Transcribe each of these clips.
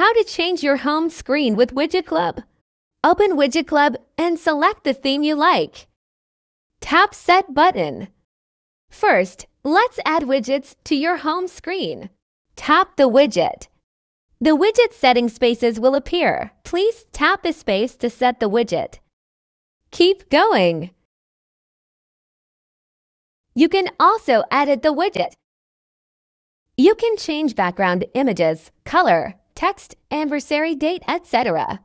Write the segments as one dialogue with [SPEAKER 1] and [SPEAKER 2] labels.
[SPEAKER 1] How to change your home screen with Widget Club. Open Widget Club and select the theme you like. Tap Set button. First, let's add widgets to your home screen. Tap the widget. The widget setting spaces will appear. Please tap the space to set the widget. Keep going. You can also edit the widget. You can change background images, color, text,
[SPEAKER 2] anniversary date, etc.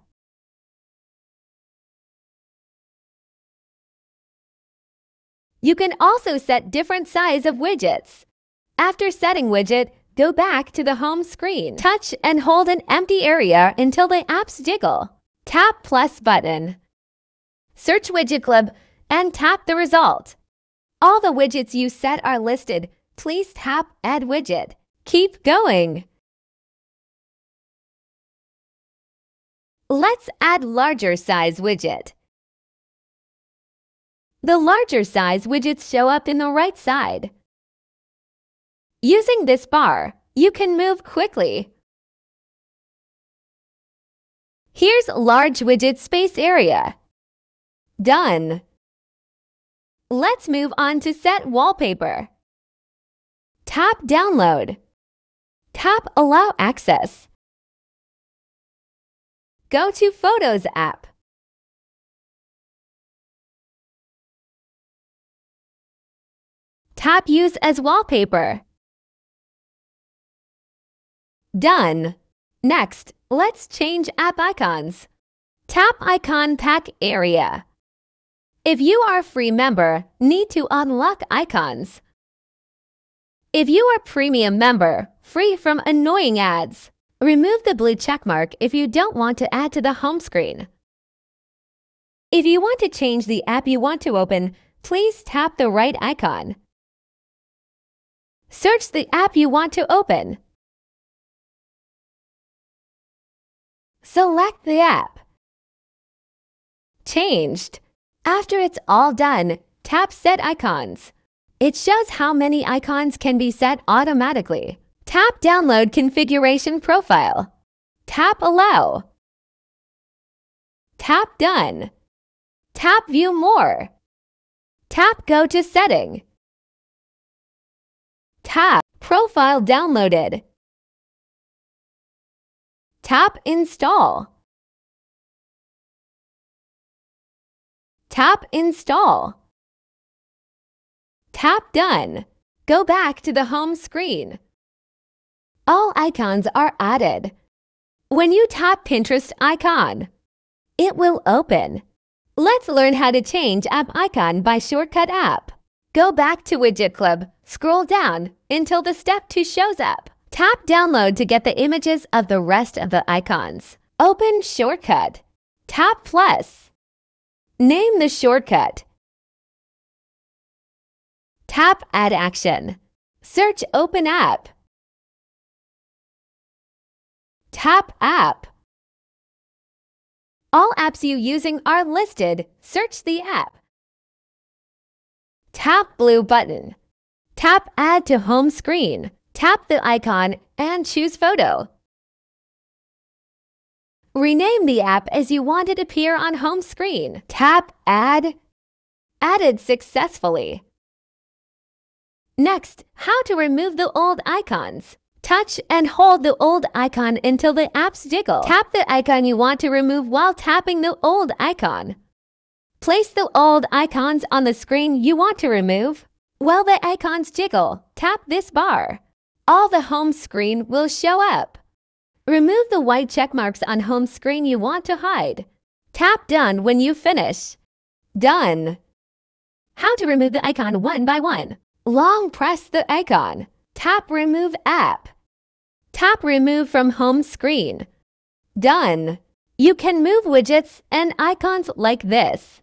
[SPEAKER 2] You can also set different size of widgets.
[SPEAKER 1] After setting widget, go back to the home screen. Touch and hold an empty area until the apps jiggle. Tap plus button. Search widget club and tap the result. All the widgets you set are listed. Please tap add widget. Keep going. Let's add larger size widget. The larger size widgets show up in the right side.
[SPEAKER 2] Using this bar, you can move quickly. Here's large widget space area.
[SPEAKER 1] Done. Let's move on to set wallpaper.
[SPEAKER 2] Tap download. Tap allow access. Go to Photos app. Tap Use as wallpaper. Done. Next,
[SPEAKER 1] let's change app icons. Tap Icon Pack Area. If you are a free member, need to unlock icons. If you are premium member, free from annoying ads. Remove the blue check mark if you don't want to add to the home screen. If you want to change the app you want to open, please tap the right icon.
[SPEAKER 2] Search the app you want to open. Select the app. Changed.
[SPEAKER 1] After it's all done, tap Set Icons. It shows how many icons can be set automatically. Tap Download Configuration Profile.
[SPEAKER 2] Tap Allow. Tap Done. Tap View More. Tap Go to Setting. Tap Profile Downloaded. Tap Install. Tap Install. Tap Done. Go
[SPEAKER 1] back to the home screen all icons are added. When you tap Pinterest icon, it will open. Let's learn how to change app icon by shortcut app. Go back to Widget Club, scroll down until the step 2 shows up. Tap download to get the images of the rest of the icons. Open shortcut. Tap plus. Name
[SPEAKER 2] the shortcut. Tap add action. Search open app. Tap App. All apps you using are listed. Search the app. Tap blue button. Tap
[SPEAKER 1] Add to Home screen. Tap the icon and choose Photo. Rename the app as you want it appear on home screen. Tap Add. Added successfully. Next, how to remove the old icons. Touch and hold the old icon until the apps jiggle. Tap the icon you want to remove while tapping the old icon. Place the old icons on the screen you want to remove. While the icons jiggle, tap this bar. All the home screen will show up. Remove the white check marks on home screen you want to hide. Tap Done when you finish. Done. How to remove the icon one by one. Long press the icon. Tap Remove App. Tap Remove from Home screen.
[SPEAKER 2] Done! You can move widgets and icons like this.